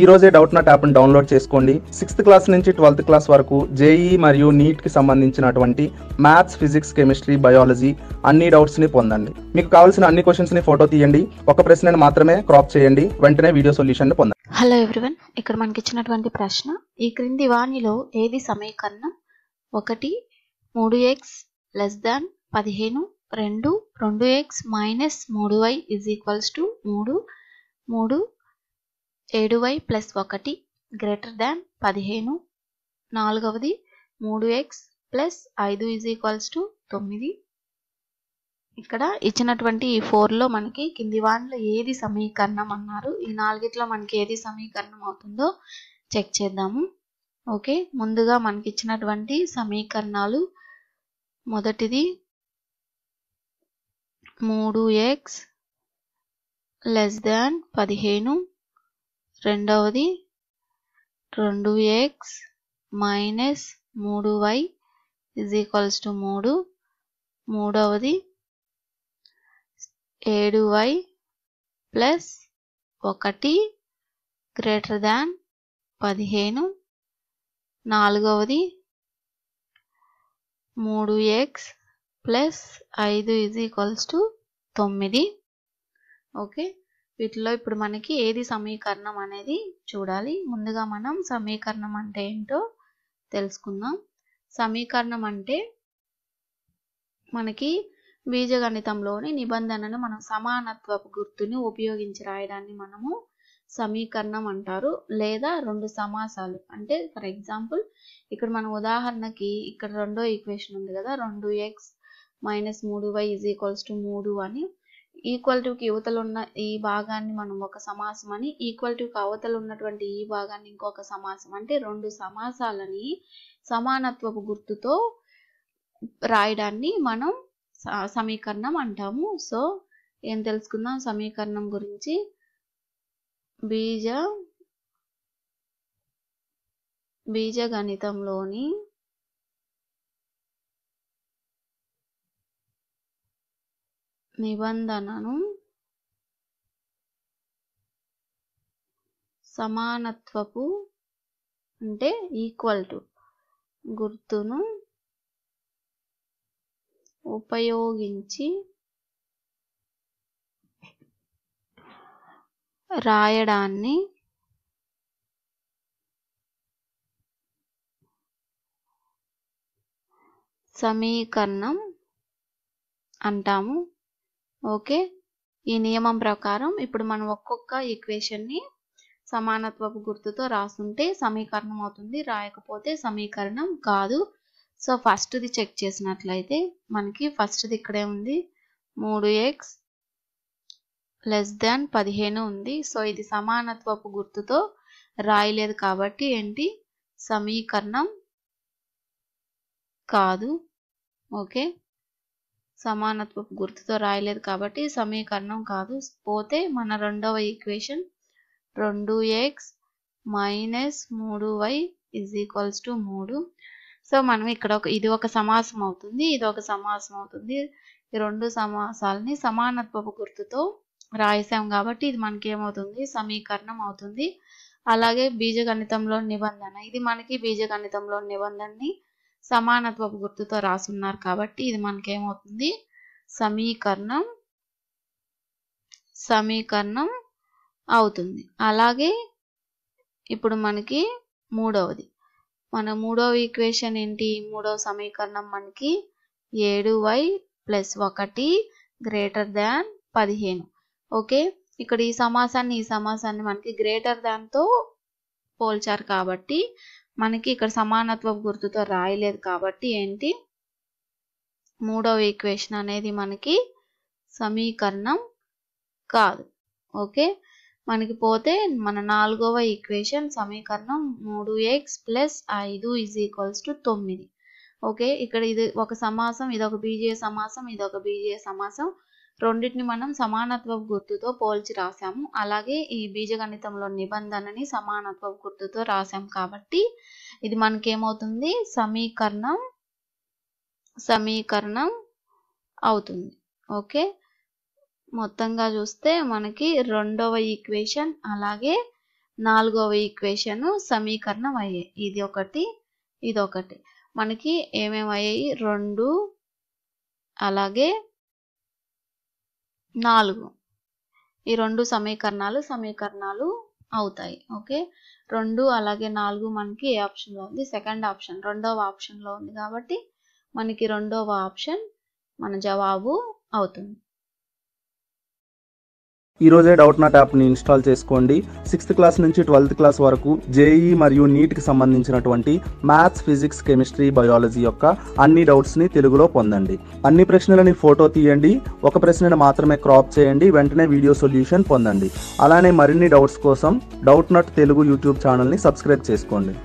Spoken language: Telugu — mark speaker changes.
Speaker 1: ఈ రోజే డౌట్ నాట్ యాప్ డౌన్లోడ్ చేసుకోండి సిక్స్త్ క్లాస్ నుంచి ట్వెల్త్ క్లాస్ వరకు జేఈ e మరియు నీట్కి e సంబంధించినటువంటి మ్యాథ్స్ ఫిజిక్స్ కెమిస్ట్రీ బయాలజీ అన్ని డౌట్స్ని పొందండి మీకు కావాల్సిన అన్ని ని ఫోటో తీయండి ఒక ప్రశ్నను మాత్రమే క్రాప్ చేయండి వెంటనే వీడియో సొల్యూషన్ పొందండి
Speaker 2: హలో ఎవ్రీవన్ ఇక్కడ మనకి ఇచ్చినటువంటి ప్రశ్న ఈ క్రింది వాణిలో ఏది సమీకరణం ఒకటి మూడు ఎక్స్ లెస్ దాన్ పదిహేను రెండు రెండు ఎక్స్ మైనస్ మూడు వై ఈజ్ ఈక్వల్స్ టు మూడు మూడు ఏడు వై ప్లస్ ఒకటి గ్రేటర్ దాన్ పదిహేను నాలుగవది మూడు ఎక్స్ ప్లస్ ఐదు ఈజ్ ఈక్వల్స్ టు తొమ్మిది ఇక్కడ ఇచ్చినటువంటి ఈ ఫోర్లో మనకి కింది వాన్లో ఏది సమీకరణం అన్నారు ఈ నాలుగిట్లో మనకి ఏది సమీకరణం అవుతుందో చెక్ చేద్దాము ఓకే ముందుగా మనకి ఇచ్చినటువంటి సమీకరణాలు మొదటిది మూడు ఎక్స్ లెస్ దాన్ పదిహేను రెండవది రెండు ఎక్స్ మైనస్ మూడు వై ఇజ్ ఈక్వల్స్ టు మూడు మూడవది ఏడు వై ప్లస్ ఒకటి గ్రేటర్ దాన్ పదిహేను నాలుగవది మూడు ఎక్స్ ప్లస్ ఐదు ఇజ్ ఈక్వల్స్ టు తొమ్మిది ఓకే వీటిలో ఇప్పుడు మనకి ఏది సమీకరణం అనేది చూడాలి ముందుగా మనం సమీకరణం అంటే ఏంటో తెలుసుకుందాం సమీకరణం అంటే మనకి బీజగణితంలోని నిబంధనను మనం సమానత్వపు గుర్తుని ఉపయోగించి రాయడాన్ని మనము సమీకరణం అంటారు లేదా రెండు సమాసాలు అంటే ఫర్ ఎగ్జాంపుల్ ఇక్కడ మనం ఉదాహరణకి ఇక్కడ రెండో ఈక్వేషన్ ఉంది కదా రెండు ఎక్స్ మైనస్ మూడు వై ఈజ్ ఈక్వల్స్ టు మూడు అని ఈక్వల్టివ్కి యువతలు ఉన్న ఈ భాగాన్ని మనం ఒక సమాసం అని ఈక్వల్టివ్కి అవతలు ఉన్నటువంటి ఈ భాగాన్ని ఇంకొక సమాసం అంటే రెండు సమాసాలని సమానత్వపు గుర్తుతో రాయడాన్ని మనం సమీకరణం అంటాము సో ఏం తెలుసుకుందాం సమీకరణం గురించి బీజ బీజగణితంలోని నిబంధనను సమానత్వపు అంటే ఈక్వల్ టు గుర్తును ఉపయోగించి రాయడాన్ని సమీకరణం అంటాము ఓకే ఈ నియమం ప్రకారం ఇప్పుడు మనం ఒక్కొక్క ఈక్వేషన్ని సమానత్వపు గుర్తుతో రాసుంటే సమీకరణం అవుతుంది రాయకపోతే సమీకరణం కాదు సో ఫస్ట్ది చెక్ చేసినట్లయితే మనకి ఫస్ట్ది ఇక్కడే ఉంది మూడు ఎక్స్ లెస్ దాన్ పదిహేను ఉంది సో ఇది సమానత్వపు గుర్తుతో రాయలేదు కాబట్టి ఏంటి సమీకరణం కాదు ఓకే సమానత్వపు గుర్తుతో రాయలేదు కాబట్టి సమీకరణం కాదు పోతే మన రెండవ ఈక్వేషన్ రెండు ఎక్స్ మైనస్ మూడు వై ఇజ్ ఈక్వల్స్ టు మూడు సో మనం ఇక్కడ ఒక ఇది ఒక సమాసం అవుతుంది ఇది ఒక సమాసం అవుతుంది ఈ రెండు సమాసాలని సమానత్వపు గుర్తుతో రాయసాం కాబట్టి ఇది మనకి ఏమవుతుంది సమీకరణం అవుతుంది అలాగే బీజగణితంలో నిబంధన ఇది మనకి బీజగణితంలో నిబంధనని సమానత్వపు గుర్తుతో రాసున్నారు కాబట్టి ఇది మనకేమవుతుంది సమీకరణం సమీకరణం అవుతుంది అలాగే ఇప్పుడు మనకి మూడవది మన మూడవ ఈక్వేషన్ ఏంటి మూడవ సమీకరణం మనకి ఏడు వై ప్లస్ ఒకటి గ్రేటర్ దాన్ పదిహేను ఓకే ఇక్కడ ఈ సమాసాన్ని ఈ సమాసాన్ని మనకి గ్రేటర్ దాన్తో పోల్చారు కాబట్టి మనకి ఇక్కడ సమానత్వ గుర్తుతో రాయలేదు కాబట్టి ఏంటి మూడవ ఈక్వేషన్ అనేది మనకి సమీకరణం కాదు ఓకే మనకి పోతే మన నాలుగవ ఈక్వేషన్ సమీకరణం మూడు ఎక్స్ ప్లస్ ఐదు ఇజ్ ఈక్వల్స్ టు తొమ్మిది ఓకే ఇక్కడ ఇది ఒక సమాసం ఇది ఒక బీజీయ సమాసం ఇది ఒక బీజీయ సమాసం రెండింటిని మనం సమానత్వ గుర్తుతో పోల్చి రాసాము అలాగే ఈ బీజగణితంలో నిబంధనని సమానత్వ గుర్తుతో రాసాం కాబట్టి ఇది మనకేమవుతుంది సమీకరణం సమీకరణం అవుతుంది ఓకే మొత్తంగా చూస్తే మనకి రెండవ ఈక్వేషన్ అలాగే నాలుగవ ఈక్వేషన్ సమీకరణం అయ్యాయి ఇది ఒకటి ఇది ఒకటి మనకి ఏమేమి అయ్యాయి రెండు అలాగే నాలుగు ఈ రెండు సమీకరణాలు సమీకరణాలు అవుతాయి ఓకే రెండు అలాగే నాలుగు మనకి ఏ ఆప్షన్లో ఉంది సెకండ్ ఆప్షన్ రెండవ ఆప్షన్లో ఉంది కాబట్టి మనకి రెండవ ఆప్షన్ మన జవాబు అవుతుంది
Speaker 1: ఈరోజే డౌట్ నాట్ యాప్ని ఇన్స్టాల్ చేసుకోండి సిక్స్త్ క్లాస్ నుంచి ట్వెల్త్ క్లాస్ వరకు జేఈ మరియు నీట్కి సంబంధించినటువంటి మ్యాథ్స్ ఫిజిక్స్ కెమిస్ట్రీ బయాలజీ యొక్క అన్ని డౌట్స్ని తెలుగులో పొందండి అన్ని ప్రశ్నలని ఫోటో తీయండి ఒక ప్రశ్నను మాత్రమే క్రాప్ చేయండి వెంటనే వీడియో సొల్యూషన్ పొందండి అలానే మరిన్ని డౌట్స్ కోసం డౌట్ నాట్ తెలుగు యూట్యూబ్ ఛానల్ని సబ్స్క్రైబ్ చేసుకోండి